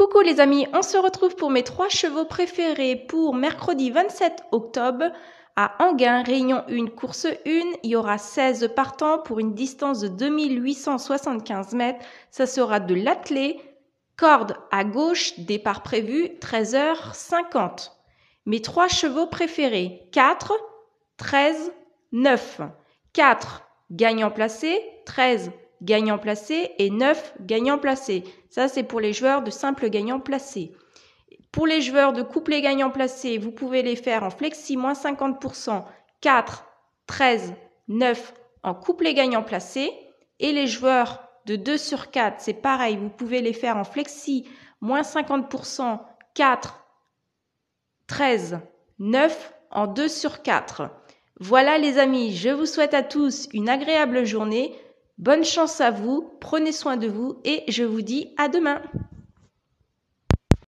Coucou les amis, on se retrouve pour mes trois chevaux préférés pour mercredi 27 octobre à Anguin, Réunion 1, course 1. Il y aura 16 partants pour une distance de 2875 mètres. Ça sera de l'attelé, corde à gauche, départ prévu 13h50. Mes trois chevaux préférés 4, 13, 9. 4, gagnant placé, 13, gagnant placé et 9 gagnant placé Ça, c'est pour les joueurs de simple gagnant placé. Pour les joueurs de couplet gagnant placé, vous pouvez les faire en flexi moins 50%, 4, 13, 9 en couplet gagnant placé. Et les joueurs de 2 sur 4, c'est pareil, vous pouvez les faire en flexi moins 50%, 4, 13, 9 en 2 sur 4. Voilà les amis, je vous souhaite à tous une agréable journée. Bonne chance à vous, prenez soin de vous et je vous dis à demain.